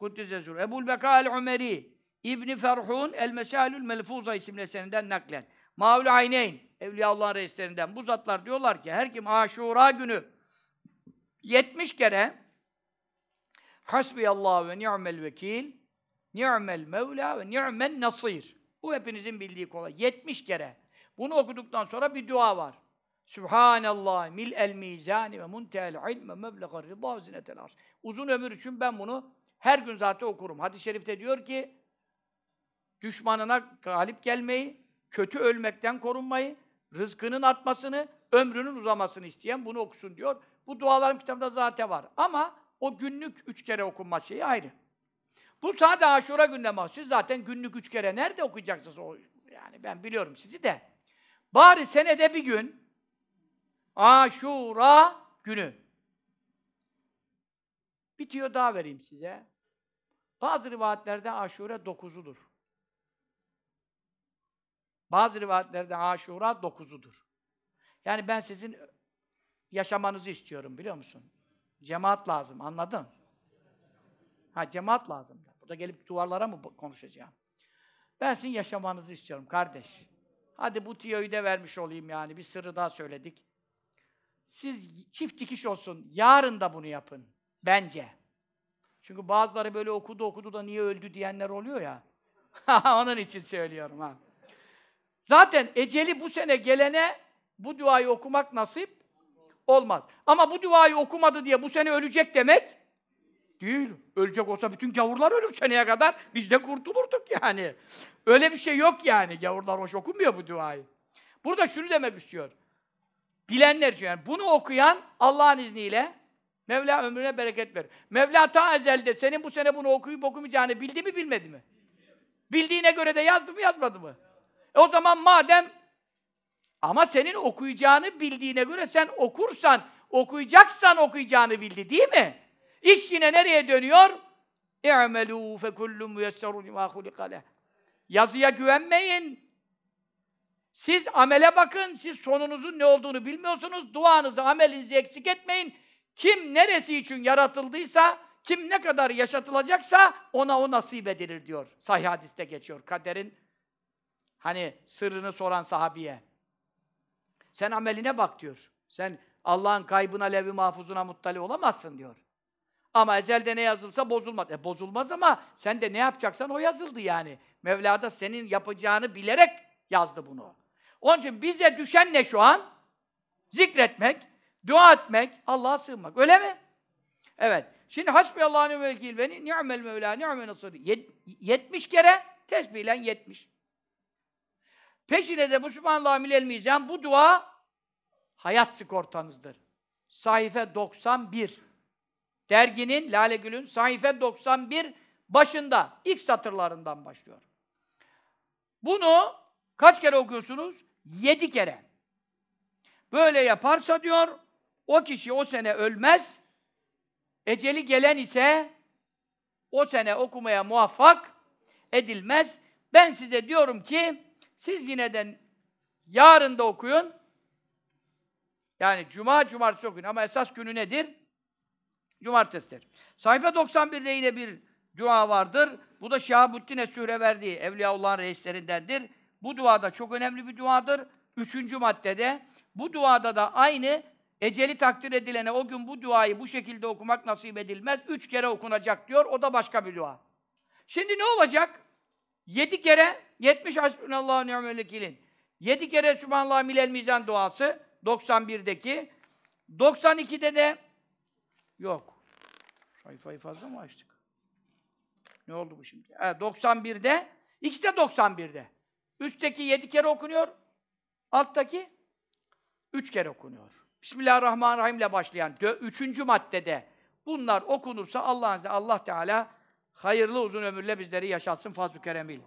Kuddisesur. Ebul Bekal el-Umeri İbni Ferhun el-Mesalül Melfuza isimli eserinden naklen. Mavl Ayneyn Evliyaullah'ın reislerinden. Bu zatlar diyorlar ki her kim Aşura günü 70 kere Hasbiyallah ve ni'mel vekil, ni'mel mevla ve ni'mel nasir. Bu hepinizin bildiği kolay. 70 kere. Bunu okuduktan sonra bir dua var. Subhanallah mil el mizani ve muntel ilme meblegar rida ve zinetel arş. Uzun ömür için ben bunu her gün zaten okurum. Hadis-i şerifte diyor ki düşmanına galip gelmeyi, kötü ölmekten korunmayı, rızkının artmasını, ömrünün uzamasını isteyen bunu okusun diyor. Bu dualarım kitabında zaten var. Ama o günlük üç kere okunma şeyi ayrı. Bu sadece aşura günde mahsus zaten günlük üç kere nerede okuyacaksınız? O, yani ben biliyorum sizi de. Bari senede bir gün aşura günü bir tüyo daha vereyim size. Bazı rivayetlerde aşure 9'udur. Bazı rivayetlerde aşura 9'udur. Yani ben sizin yaşamanızı istiyorum biliyor musun? Cemaat lazım anladın? Ha cemaat lazım. Burada gelip duvarlara mı konuşacağım? Ben sizin yaşamanızı istiyorum kardeş. Hadi bu tiyoyu da vermiş olayım yani. Bir sırrı daha söyledik. Siz çift dikiş olsun. Yarın da bunu yapın. Bence. Çünkü bazıları böyle okudu okudu da niye öldü diyenler oluyor ya. Onun için söylüyorum ha. Zaten eceli bu sene gelene bu duayı okumak nasip olmaz. Ama bu duayı okumadı diye bu sene ölecek demek değil. Ölecek olsa bütün gavurlar ölür seneye kadar. Biz de kurtulurduk yani. Öyle bir şey yok yani. Gavurlar hoş okumuyor bu duayı. Burada şunu demek istiyor. Bilenler için yani bunu okuyan Allah'ın izniyle Mevla ömrüne bereket ver. Mevla ta ezelde senin bu sene bunu okuyup okumayacağını bildi mi bilmedi mi? Bildiğine göre de yazdı mı yazmadı mı? E o zaman madem ama senin okuyacağını bildiğine göre sen okursan, okuyacaksan okuyacağını bildi değil mi? İş yine nereye dönüyor? اِعْمَلُوا فَكُلُّ مُيَسَّرُ لِمَا خُلِقَ Yazıya güvenmeyin. Siz amele bakın, siz sonunuzun ne olduğunu bilmiyorsunuz. Duanızı, amelinizi eksik etmeyin. Kim neresi için yaratıldıysa, kim ne kadar yaşatılacaksa ona o nasip edilir diyor. Sahih hadiste geçiyor. Kaderin hani sırrını soran sahabiye. Sen ameline bak diyor. Sen Allah'ın kaybına, levi mahfuzuna muttali olamazsın diyor. Ama ezelde ne yazılsa bozulmaz. E bozulmaz ama sen de ne yapacaksan o yazıldı yani. Mevla da senin yapacağını bilerek yazdı bunu. Onun için bize düşen ne şu an? Zikretmek, Dua etmek, Allah'a sığınmak. Öyle mi? Evet. Şimdi hasbi Allah'ın ve vekil ve ni'mel mevla, ni'mel nasır. 70 kere tesbihle 70. Peşine de bu subhanallah milel mizan bu dua hayat sigortanızdır. Sayfa 91. Derginin, Lale Gül'ün sayfa 91 başında, ilk satırlarından başlıyor. Bunu kaç kere okuyorsunuz? Yedi kere. Böyle yaparsa diyor, o kişi o sene ölmez, eceli gelen ise o sene okumaya muvaffak edilmez. Ben size diyorum ki siz yine de yarın da okuyun. Yani cuma, cumartesi okuyun ama esas günü nedir? Cumartesidir. Sayfa 91'de yine bir dua vardır. Bu da Şahabuddin Es-Sühre verdiği Evliyaullah'ın reislerindendir. Bu dua da çok önemli bir duadır. Üçüncü maddede bu duada da aynı Eceli takdir edilene o gün bu duayı bu şekilde okumak nasip edilmez. Üç kere okunacak diyor. O da başka bir dua. Şimdi ne olacak? Yedi kere, yetmiş hasbunallahu ni'mel vekilin. Yedi kere Sübhanallah milel mizan duası. 91'deki. 92'de de yok. Sayfayı fazla mı açtık? Ne oldu bu şimdi? E, 91'de, ikisi de 91'de. Üstteki yedi kere okunuyor, alttaki üç kere okunuyor. Bismillahirrahmanirrahim ile başlayan üçüncü maddede bunlar okunursa Allah'ın Teala hayırlı uzun ömürle bizleri yaşatsın fazl-ı keremiyle.